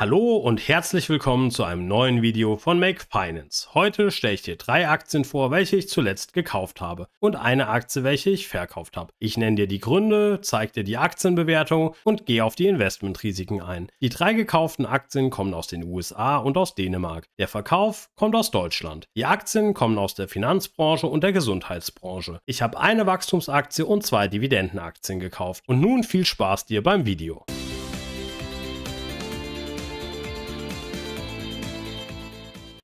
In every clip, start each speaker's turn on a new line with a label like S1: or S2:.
S1: Hallo und herzlich willkommen zu einem neuen Video von Make Finance. Heute stelle ich dir drei Aktien vor, welche ich zuletzt gekauft habe und eine Aktie, welche ich verkauft habe. Ich nenne dir die Gründe, zeige dir die Aktienbewertung und gehe auf die Investmentrisiken ein. Die drei gekauften Aktien kommen aus den USA und aus Dänemark. Der Verkauf kommt aus Deutschland. Die Aktien kommen aus der Finanzbranche und der Gesundheitsbranche. Ich habe eine Wachstumsaktie und zwei Dividendenaktien gekauft. Und nun viel Spaß dir beim Video.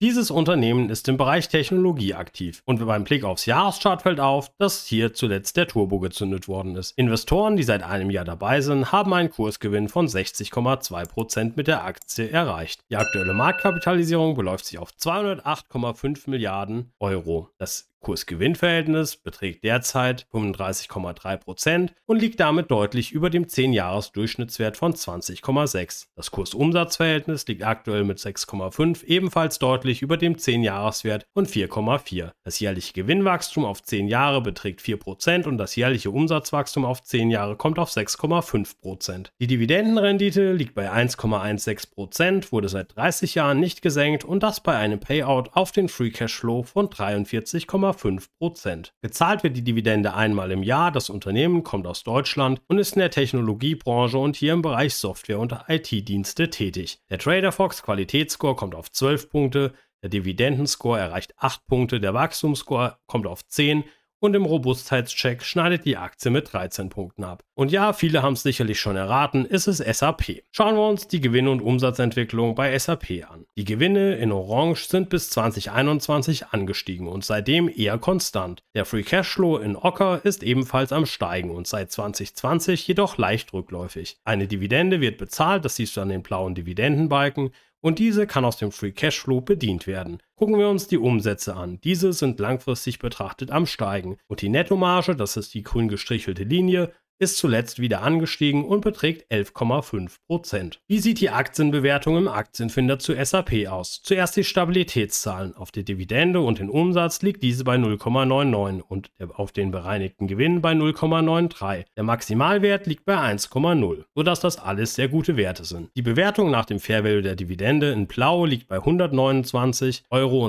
S1: Dieses Unternehmen ist im Bereich Technologie aktiv und beim Blick aufs Jahreschart fällt auf, dass hier zuletzt der Turbo gezündet worden ist. Investoren, die seit einem Jahr dabei sind, haben einen Kursgewinn von 60,2% mit der Aktie erreicht. Die aktuelle Marktkapitalisierung beläuft sich auf 208,5 Milliarden Euro. Das Kurs-Gewinn-Verhältnis beträgt derzeit 35,3 und liegt damit deutlich über dem 10-Jahres-Durchschnittswert von 20,6. Das Kurs-Umsatz-Verhältnis liegt aktuell mit 6,5 ebenfalls deutlich über dem 10 jahreswert von 4,4. Das jährliche Gewinnwachstum auf 10 Jahre beträgt 4 und das jährliche Umsatzwachstum auf 10 Jahre kommt auf 6,5 Die Dividendenrendite liegt bei 1,16 wurde seit 30 Jahren nicht gesenkt und das bei einem Payout auf den Free Cash Flow von 43,5 1,5 Bezahlt wird die Dividende einmal im Jahr. Das Unternehmen kommt aus Deutschland und ist in der Technologiebranche und hier im Bereich Software und IT-Dienste tätig. Der TraderFox Qualitätsscore kommt auf 12 Punkte, der Dividendenscore erreicht 8 Punkte, der Wachstumsscore kommt auf 10 und im Robustheitscheck schneidet die Aktie mit 13 Punkten ab. Und ja, viele haben es sicherlich schon erraten, ist es SAP. Schauen wir uns die Gewinne und Umsatzentwicklung bei SAP an. Die Gewinne in Orange sind bis 2021 angestiegen und seitdem eher konstant. Der Free Cashflow in Ocker ist ebenfalls am Steigen und seit 2020 jedoch leicht rückläufig. Eine Dividende wird bezahlt, das siehst du an den blauen Dividendenbalken, und diese kann aus dem Free Cashflow bedient werden. Gucken wir uns die Umsätze an. Diese sind langfristig betrachtet am Steigen und die Nettomarge, das ist die grün gestrichelte Linie, ist zuletzt wieder angestiegen und beträgt 11,5%. Wie sieht die Aktienbewertung im Aktienfinder zu SAP aus? Zuerst die Stabilitätszahlen. Auf der Dividende und den Umsatz liegt diese bei 0,99 und auf den bereinigten Gewinn bei 0,93. Der Maximalwert liegt bei 1,0, sodass das alles sehr gute Werte sind. Die Bewertung nach dem Fair Value der Dividende in Blau liegt bei 129,42 Euro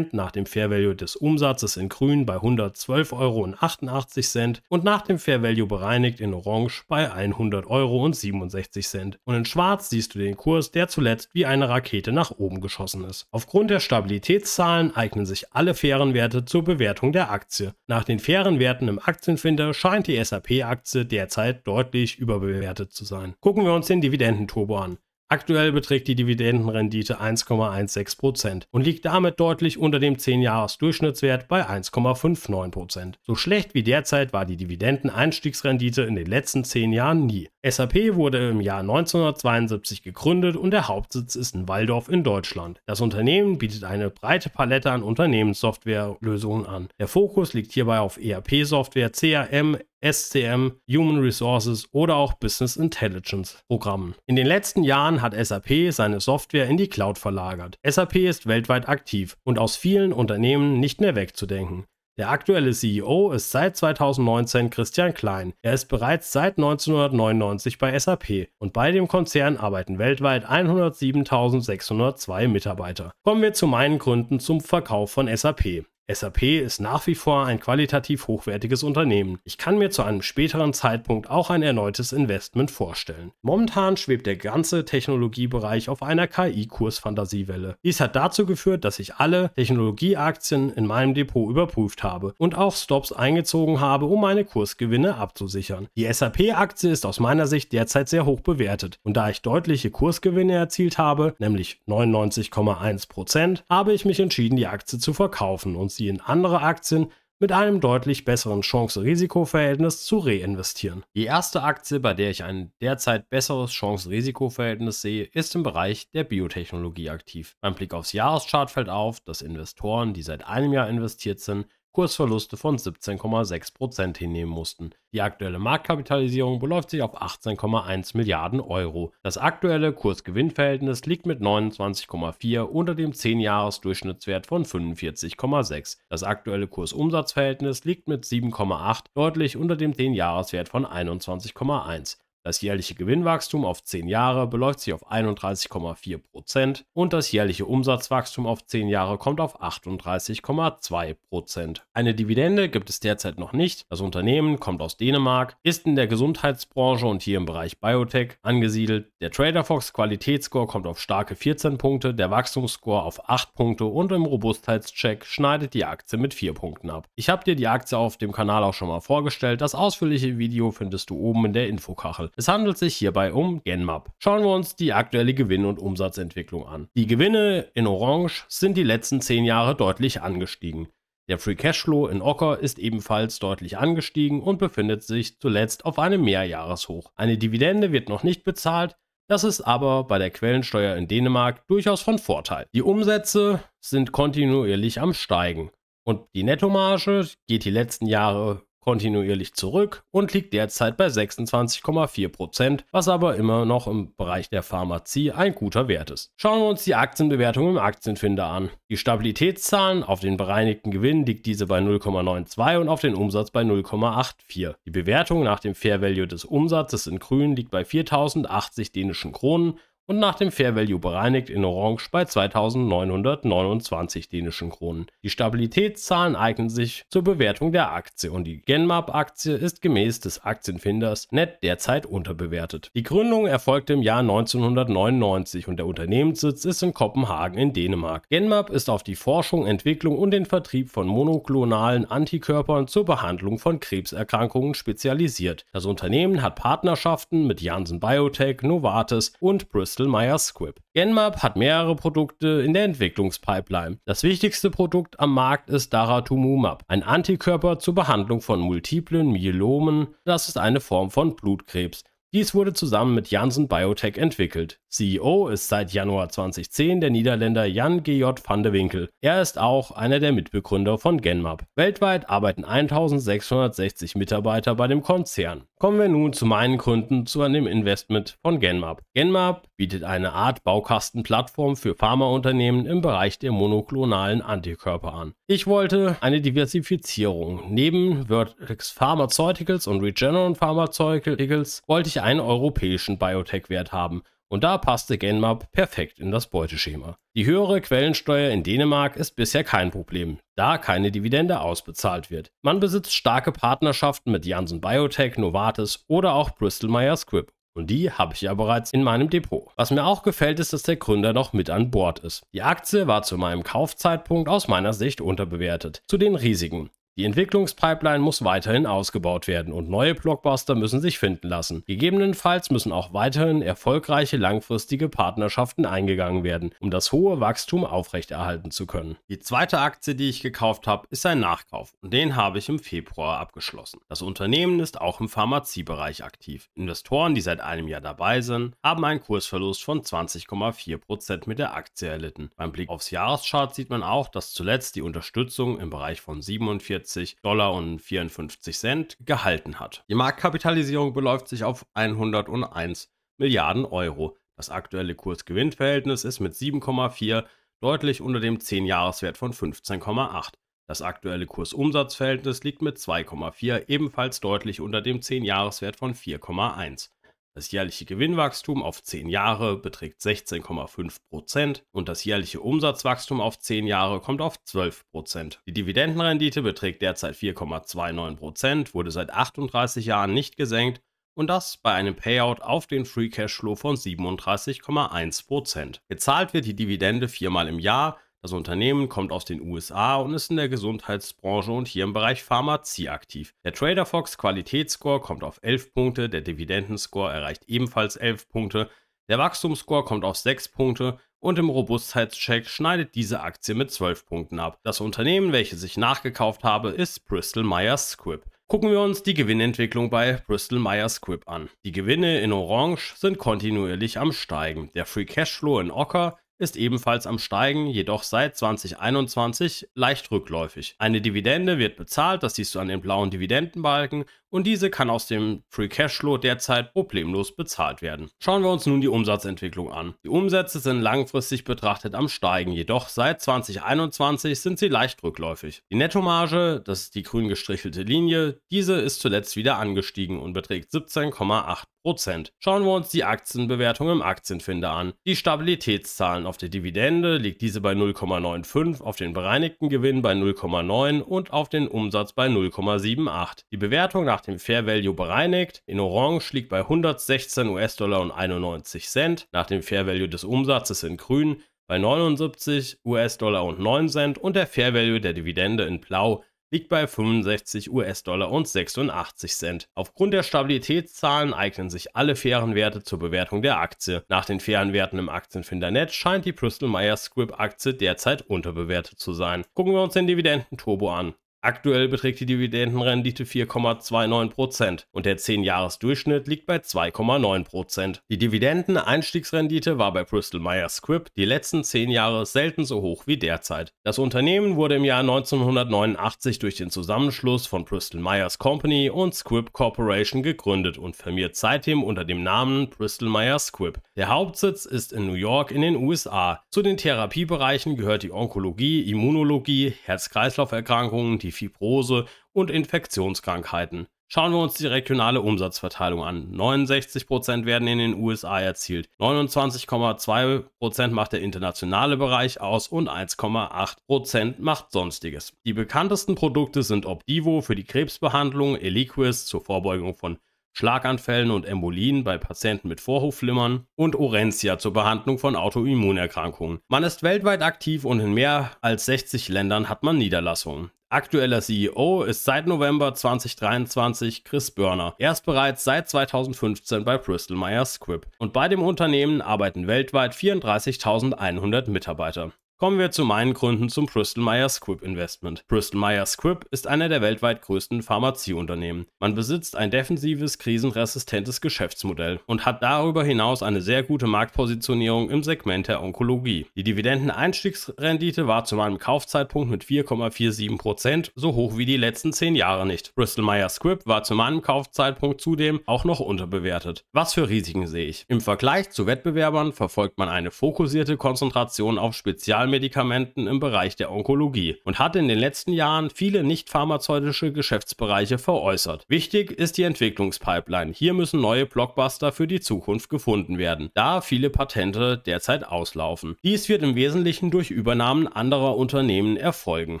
S1: nach dem Fair Value des Umsatzes in Grün bei 112 Euro und 88 Cent und nach dem Fair Value Video bereinigt in Orange bei 100 Euro und 67 Cent. Und in Schwarz siehst du den Kurs, der zuletzt wie eine Rakete nach oben geschossen ist. Aufgrund der Stabilitätszahlen eignen sich alle fairen Werte zur Bewertung der Aktie. Nach den fairen Werten im Aktienfinder scheint die SAP-Aktie derzeit deutlich überbewertet zu sein. Gucken wir uns den Dividendenturbo an. Aktuell beträgt die Dividendenrendite 1,16% und liegt damit deutlich unter dem 10-Jahres-Durchschnittswert bei 1,59%. So schlecht wie derzeit war die Dividendeneinstiegsrendite in den letzten 10 Jahren nie. SAP wurde im Jahr 1972 gegründet und der Hauptsitz ist in Waldorf in Deutschland. Das Unternehmen bietet eine breite Palette an Unternehmenssoftwarelösungen an. Der Fokus liegt hierbei auf ERP-Software, CRM, SCM, Human Resources oder auch Business Intelligence Programmen. In den letzten Jahren hat SAP seine Software in die Cloud verlagert. SAP ist weltweit aktiv und aus vielen Unternehmen nicht mehr wegzudenken. Der aktuelle CEO ist seit 2019 Christian Klein. Er ist bereits seit 1999 bei SAP und bei dem Konzern arbeiten weltweit 107.602 Mitarbeiter. Kommen wir zu meinen Gründen zum Verkauf von SAP. SAP ist nach wie vor ein qualitativ hochwertiges Unternehmen. Ich kann mir zu einem späteren Zeitpunkt auch ein erneutes Investment vorstellen. Momentan schwebt der ganze Technologiebereich auf einer KI-Kursfantasiewelle. Dies hat dazu geführt, dass ich alle Technologieaktien in meinem Depot überprüft habe und auch Stops eingezogen habe, um meine Kursgewinne abzusichern. Die SAP-Aktie ist aus meiner Sicht derzeit sehr hoch bewertet und da ich deutliche Kursgewinne erzielt habe, nämlich 99,1%, habe ich mich entschieden, die Aktie zu verkaufen und sie in andere Aktien mit einem deutlich besseren Chance-Risiko-Verhältnis zu reinvestieren. Die erste Aktie, bei der ich ein derzeit besseres Chance-Risiko-Verhältnis sehe, ist im Bereich der Biotechnologie aktiv. Beim Blick aufs Jahreschart fällt auf, dass Investoren, die seit einem Jahr investiert sind, Kursverluste von 17,6 hinnehmen mussten. Die aktuelle Marktkapitalisierung beläuft sich auf 18,1 Milliarden Euro. Das aktuelle Kursgewinnverhältnis liegt mit 29,4 unter dem 10-Jahres-Durchschnittswert von 45,6. Das aktuelle Kursumsatzverhältnis liegt mit 7,8 deutlich unter dem 10-Jahres-Wert von 21,1. Das jährliche Gewinnwachstum auf 10 Jahre beläuft sich auf 31,4% und das jährliche Umsatzwachstum auf 10 Jahre kommt auf 38,2%. Eine Dividende gibt es derzeit noch nicht. Das Unternehmen kommt aus Dänemark, ist in der Gesundheitsbranche und hier im Bereich Biotech angesiedelt. Der TraderFox Qualitätsscore kommt auf starke 14 Punkte, der Wachstumsscore auf 8 Punkte und im Robustheitscheck schneidet die Aktie mit 4 Punkten ab. Ich habe dir die Aktie auf dem Kanal auch schon mal vorgestellt. Das ausführliche Video findest du oben in der Infokachel. Es handelt sich hierbei um Genmap. Schauen wir uns die aktuelle Gewinn- und Umsatzentwicklung an. Die Gewinne in Orange sind die letzten 10 Jahre deutlich angestiegen. Der Free Cashflow in Ocker ist ebenfalls deutlich angestiegen und befindet sich zuletzt auf einem Mehrjahreshoch. Eine Dividende wird noch nicht bezahlt, das ist aber bei der Quellensteuer in Dänemark durchaus von Vorteil. Die Umsätze sind kontinuierlich am Steigen und die Nettomarge geht die letzten Jahre kontinuierlich zurück und liegt derzeit bei 26,4%, was aber immer noch im Bereich der Pharmazie ein guter Wert ist. Schauen wir uns die Aktienbewertung im Aktienfinder an. Die Stabilitätszahlen auf den bereinigten Gewinn liegt diese bei 0,92 und auf den Umsatz bei 0,84. Die Bewertung nach dem Fair Value des Umsatzes in grün liegt bei 4080 dänischen Kronen und nach dem Fair Value bereinigt in Orange bei 2929 dänischen Kronen. Die Stabilitätszahlen eignen sich zur Bewertung der Aktie und die Genmap-Aktie ist gemäß des Aktienfinders net derzeit unterbewertet. Die Gründung erfolgte im Jahr 1999 und der Unternehmenssitz ist in Kopenhagen in Dänemark. Genmap ist auf die Forschung, Entwicklung und den Vertrieb von monoklonalen Antikörpern zur Behandlung von Krebserkrankungen spezialisiert. Das Unternehmen hat Partnerschaften mit Janssen Biotech, Novartis und Bristol Bristol Myers Squibb. Genmab hat mehrere Produkte in der Entwicklungspipeline. Das wichtigste Produkt am Markt ist Daratumumab, ein Antikörper zur Behandlung von multiplen Myelomen. Das ist eine Form von Blutkrebs. Dies wurde zusammen mit Janssen Biotech entwickelt. CEO ist seit Januar 2010 der Niederländer Jan G.J. van de Winkel. Er ist auch einer der Mitbegründer von Genmap. Weltweit arbeiten 1660 Mitarbeiter bei dem Konzern. Kommen wir nun zu meinen Gründen zu einem Investment von Genmap. Genmap bietet eine Art Baukastenplattform für Pharmaunternehmen im Bereich der monoklonalen Antikörper an. Ich wollte eine Diversifizierung. Neben Vertex Pharmaceuticals und Regeneron Pharmaceuticals wollte ich einen europäischen Biotech-Wert haben und da passte Genmap perfekt in das Beuteschema. Die höhere Quellensteuer in Dänemark ist bisher kein Problem, da keine Dividende ausbezahlt wird. Man besitzt starke Partnerschaften mit Janssen Biotech, Novartis oder auch Bristol Myers Squibb. Und die habe ich ja bereits in meinem Depot. Was mir auch gefällt, ist, dass der Gründer noch mit an Bord ist. Die Aktie war zu meinem Kaufzeitpunkt aus meiner Sicht unterbewertet. Zu den Risiken. Die Entwicklungspipeline muss weiterhin ausgebaut werden und neue Blockbuster müssen sich finden lassen. Gegebenenfalls müssen auch weiterhin erfolgreiche langfristige Partnerschaften eingegangen werden, um das hohe Wachstum aufrechterhalten zu können. Die zweite Aktie, die ich gekauft habe, ist ein Nachkauf und den habe ich im Februar abgeschlossen. Das Unternehmen ist auch im Pharmaziebereich aktiv. Investoren, die seit einem Jahr dabei sind, haben einen Kursverlust von 20,4% mit der Aktie erlitten. Beim Blick aufs Jahreschart sieht man auch, dass zuletzt die Unterstützung im Bereich von 47 44 Dollar und 54 Cent gehalten hat. Die Marktkapitalisierung beläuft sich auf 101 Milliarden Euro. Das aktuelle Kursgewinnverhältnis ist mit 7,4 deutlich unter dem 10-Jahreswert von 15,8. Das aktuelle Kursumsatzverhältnis liegt mit 2,4 ebenfalls deutlich unter dem 10-Jahreswert von 4,1. Das jährliche Gewinnwachstum auf 10 Jahre beträgt 16,5% und das jährliche Umsatzwachstum auf 10 Jahre kommt auf 12%. Die Dividendenrendite beträgt derzeit 4,29%, wurde seit 38 Jahren nicht gesenkt und das bei einem Payout auf den Free Cashflow von 37,1%. Gezahlt wird die Dividende viermal im Jahr das Unternehmen kommt aus den USA und ist in der Gesundheitsbranche und hier im Bereich Pharmazie aktiv. Der TraderFox Qualitätsscore kommt auf 11 Punkte, der Dividendenscore erreicht ebenfalls 11 Punkte, der Wachstumsscore kommt auf 6 Punkte und im Robustheitscheck schneidet diese Aktie mit 12 Punkten ab. Das Unternehmen, welches ich nachgekauft habe, ist Bristol Myers Squibb. Gucken wir uns die Gewinnentwicklung bei Bristol Myers Squibb an. Die Gewinne in Orange sind kontinuierlich am Steigen. Der Free Cashflow in Ocker ist ebenfalls am Steigen, jedoch seit 2021 leicht rückläufig. Eine Dividende wird bezahlt, das siehst du an den blauen Dividendenbalken und diese kann aus dem Free Cashflow derzeit problemlos bezahlt werden. Schauen wir uns nun die Umsatzentwicklung an. Die Umsätze sind langfristig betrachtet am Steigen, jedoch seit 2021 sind sie leicht rückläufig. Die Nettomarge, das ist die grün gestrichelte Linie, diese ist zuletzt wieder angestiegen und beträgt 17,8%. Schauen wir uns die Aktienbewertung im Aktienfinder an. Die Stabilitätszahlen auf der Dividende liegt diese bei 0,95, auf den bereinigten Gewinn bei 0,9 und auf den Umsatz bei 0,78. Die Bewertung nach dem Fair Value bereinigt. In Orange liegt bei 116 US-Dollar und 91 Cent, nach dem Fair Value des Umsatzes in Grün bei 79 US-Dollar und 9 Cent und der Fair Value der Dividende in Blau liegt bei 65 US-Dollar und 86 Cent. Aufgrund der Stabilitätszahlen eignen sich alle fairen Werte zur Bewertung der Aktie. Nach den fairen Werten im Aktienfindernet scheint die Bristol Myers Squibb Aktie derzeit unterbewertet zu sein. Gucken wir uns den Dividenden Turbo an. Aktuell beträgt die Dividendenrendite 4,29% und der 10-Jahres-Durchschnitt liegt bei 2,9%. Die Dividendeneinstiegsrendite war bei Bristol Myers Squibb die letzten 10 Jahre selten so hoch wie derzeit. Das Unternehmen wurde im Jahr 1989 durch den Zusammenschluss von Bristol Myers Company und Squibb Corporation gegründet und firmiert seitdem unter dem Namen Bristol Myers Squibb. Der Hauptsitz ist in New York in den USA. Zu den Therapiebereichen gehört die Onkologie, Immunologie, Herz-Kreislauf-Erkrankungen, die wie Fibrose und Infektionskrankheiten. Schauen wir uns die regionale Umsatzverteilung an. 69% werden in den USA erzielt, 29,2% macht der internationale Bereich aus und 1,8% macht sonstiges. Die bekanntesten Produkte sind Opdivo für die Krebsbehandlung, Eliquis zur Vorbeugung von Schlaganfällen und Embolien bei Patienten mit Vorhofflimmern und Orencia zur Behandlung von Autoimmunerkrankungen. Man ist weltweit aktiv und in mehr als 60 Ländern hat man Niederlassungen. Aktueller CEO ist seit November 2023 Chris Börner. Er ist bereits seit 2015 bei Bristol Myers Squibb. Und bei dem Unternehmen arbeiten weltweit 34.100 Mitarbeiter. Kommen wir zu meinen Gründen zum Bristol Myers Squibb Investment. Bristol Myers Squibb ist einer der weltweit größten Pharmazieunternehmen. Man besitzt ein defensives, krisenresistentes Geschäftsmodell und hat darüber hinaus eine sehr gute Marktpositionierung im Segment der Onkologie. Die Dividendeneinstiegsrendite war zu meinem Kaufzeitpunkt mit 4,47% so hoch wie die letzten 10 Jahre nicht. Bristol Myers Squibb war zu meinem Kaufzeitpunkt zudem auch noch unterbewertet. Was für Risiken sehe ich? Im Vergleich zu Wettbewerbern verfolgt man eine fokussierte Konzentration auf Spezialmedizin Schmerzmittelmedikamenten im Bereich der Onkologie und hat in den letzten Jahren viele nicht pharmazeutische Geschäftsbereiche veräußert. Wichtig ist die Entwicklungspipeline. Hier müssen neue Blockbuster für die Zukunft gefunden werden, da viele Patente derzeit auslaufen. Dies wird im Wesentlichen durch Übernahmen anderer Unternehmen erfolgen.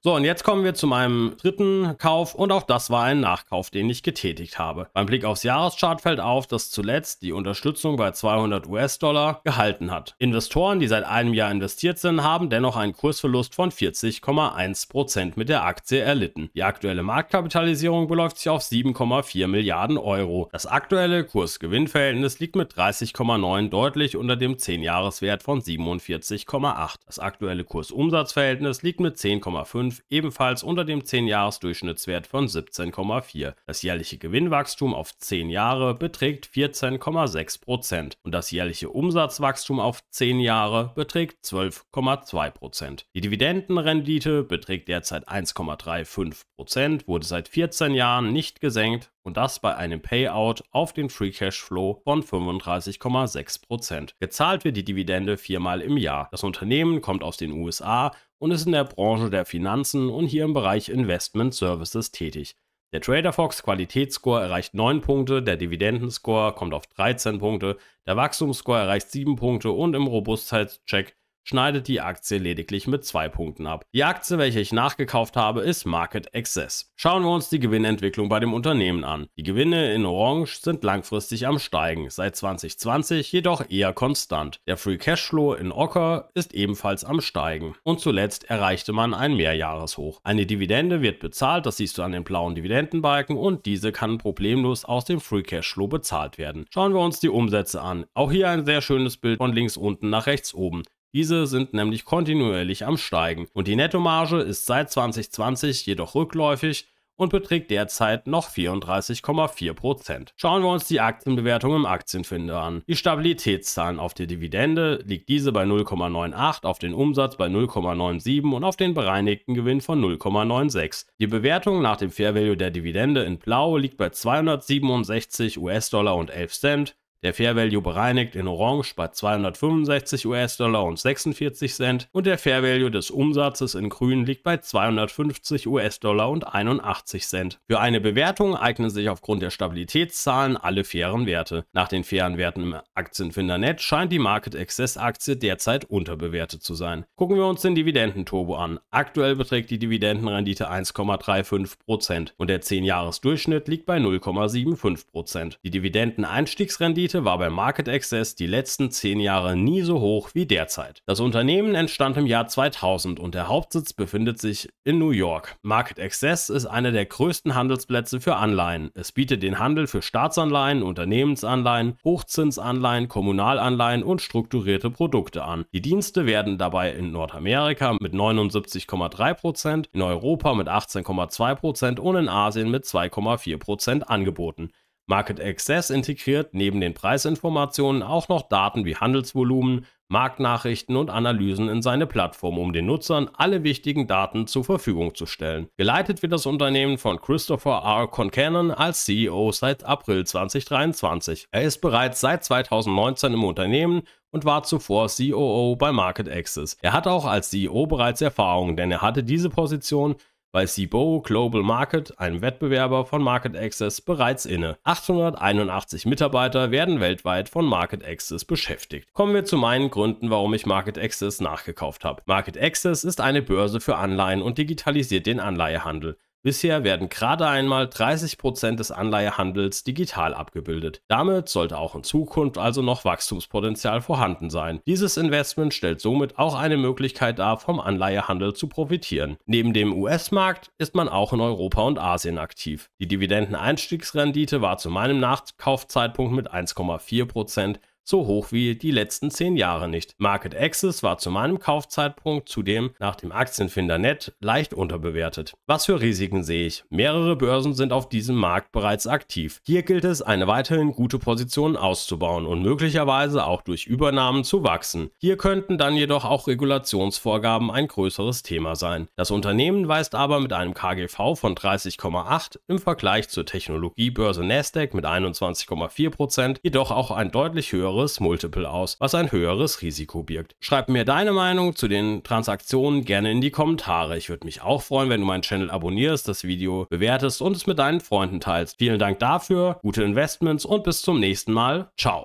S1: So, und jetzt kommen wir zu meinem dritten Kauf und auch das war ein Nachkauf, den ich getätigt habe. Beim Blick aufs Jahreschart fällt auf, dass zuletzt die Unterstützung bei 200 US-Dollar gehalten hat. Investoren, die seit einem Jahr investiert sind, haben dennoch einen Kursverlust von 40,1% mit der Aktie erlitten. Die aktuelle Marktkapitalisierung beläuft sich auf 7,4 Milliarden Euro. Das aktuelle Kursgewinnverhältnis liegt mit 30,9 deutlich unter dem 10 jahreswert von 47,8. Das aktuelle Kursumsatzverhältnis liegt mit 10,5 ebenfalls unter dem 10-Jahres-Durchschnittswert von 17,4. Das jährliche Gewinnwachstum auf 10 Jahre beträgt 14,6% und das jährliche Umsatzwachstum auf 10 Jahre beträgt 12,2%. 2%. Die Dividendenrendite beträgt derzeit 1,35%, wurde seit 14 Jahren nicht gesenkt und das bei einem Payout auf den Free Cash Flow von 35,6%. Gezahlt wird die Dividende viermal im Jahr. Das Unternehmen kommt aus den USA und ist in der Branche der Finanzen und hier im Bereich Investment Services tätig. Der TraderFox Qualitätsscore erreicht 9 Punkte, der Dividendenscore kommt auf 13 Punkte, der Wachstumsscore erreicht 7 Punkte und im Robustheitscheck schneidet die Aktie lediglich mit zwei Punkten ab. Die Aktie, welche ich nachgekauft habe, ist Market Access. Schauen wir uns die Gewinnentwicklung bei dem Unternehmen an. Die Gewinne in Orange sind langfristig am Steigen, seit 2020 jedoch eher konstant. Der Free Cashflow in Ocker ist ebenfalls am Steigen. Und zuletzt erreichte man ein Mehrjahreshoch. Eine Dividende wird bezahlt, das siehst du an den blauen Dividendenbalken und diese kann problemlos aus dem Free Cashflow bezahlt werden. Schauen wir uns die Umsätze an. Auch hier ein sehr schönes Bild von links unten nach rechts oben. Diese sind nämlich kontinuierlich am Steigen und die Nettomarge ist seit 2020 jedoch rückläufig und beträgt derzeit noch 34,4%. Schauen wir uns die Aktienbewertung im Aktienfinder an. Die Stabilitätszahlen auf der Dividende liegt diese bei 0,98, auf den Umsatz bei 0,97 und auf den bereinigten Gewinn von 0,96. Die Bewertung nach dem Fair Value der Dividende in Blau liegt bei 267 US-Dollar und 11 Cent der Fair Value bereinigt in Orange bei 265 US-Dollar und 46 Cent und der Fair Value des Umsatzes in Grün liegt bei 250 US-Dollar und 81 Cent. Für eine Bewertung eignen sich aufgrund der Stabilitätszahlen alle fairen Werte. Nach den fairen Werten im Aktienfindernet scheint die Market Access Aktie derzeit unterbewertet zu sein. Gucken wir uns den Dividendenturbo an. Aktuell beträgt die Dividendenrendite 1,35% und der 10-Jahres-Durchschnitt liegt bei 0,75%. Die Dividendeneinstiegsrendite Rendite war bei Market Access die letzten 10 Jahre nie so hoch wie derzeit. Das Unternehmen entstand im Jahr 2000 und der Hauptsitz befindet sich in New York. Market Access ist einer der größten Handelsplätze für Anleihen. Es bietet den Handel für Staatsanleihen, Unternehmensanleihen, Hochzinsanleihen, Kommunalanleihen und strukturierte Produkte an. Die Dienste werden dabei in Nordamerika mit 79,3%, in Europa mit 18,2% und in Asien mit 2,4% angeboten. Market Access integriert neben den Preisinformationen auch noch Daten wie Handelsvolumen, Marktnachrichten und Analysen in seine Plattform, um den Nutzern alle wichtigen Daten zur Verfügung zu stellen. Geleitet wird das Unternehmen von Christopher R. Concannon als CEO seit April 2023. Er ist bereits seit 2019 im Unternehmen und war zuvor COO bei Market Access. Er hat auch als CEO bereits Erfahrung, denn er hatte diese Position bei SIBO Global Market, einem Wettbewerber von Market Access, bereits inne. 881 Mitarbeiter werden weltweit von Market Access beschäftigt. Kommen wir zu meinen Gründen, warum ich Market Access nachgekauft habe. Market Access ist eine Börse für Anleihen und digitalisiert den Anleihehandel. Bisher werden gerade einmal 30% des Anleihehandels digital abgebildet. Damit sollte auch in Zukunft also noch Wachstumspotenzial vorhanden sein. Dieses Investment stellt somit auch eine Möglichkeit dar, vom Anleihehandel zu profitieren. Neben dem US-Markt ist man auch in Europa und Asien aktiv. Die Dividendeneinstiegsrendite war zu meinem Nachkaufzeitpunkt mit 1,4% so hoch wie die letzten zehn Jahre nicht. Market Access war zu meinem Kaufzeitpunkt zudem nach dem Aktienfinder Net leicht unterbewertet. Was für Risiken sehe ich? Mehrere Börsen sind auf diesem Markt bereits aktiv. Hier gilt es, eine weiterhin gute Position auszubauen und möglicherweise auch durch Übernahmen zu wachsen. Hier könnten dann jedoch auch Regulationsvorgaben ein größeres Thema sein. Das Unternehmen weist aber mit einem KGV von 30,8 im Vergleich zur Technologiebörse Nasdaq mit 21,4% jedoch auch ein deutlich höheres höheres Multiple aus, was ein höheres Risiko birgt. Schreib mir deine Meinung zu den Transaktionen gerne in die Kommentare. Ich würde mich auch freuen, wenn du meinen Channel abonnierst, das Video bewertest und es mit deinen Freunden teilst. Vielen Dank dafür, gute Investments und bis zum nächsten Mal. Ciao.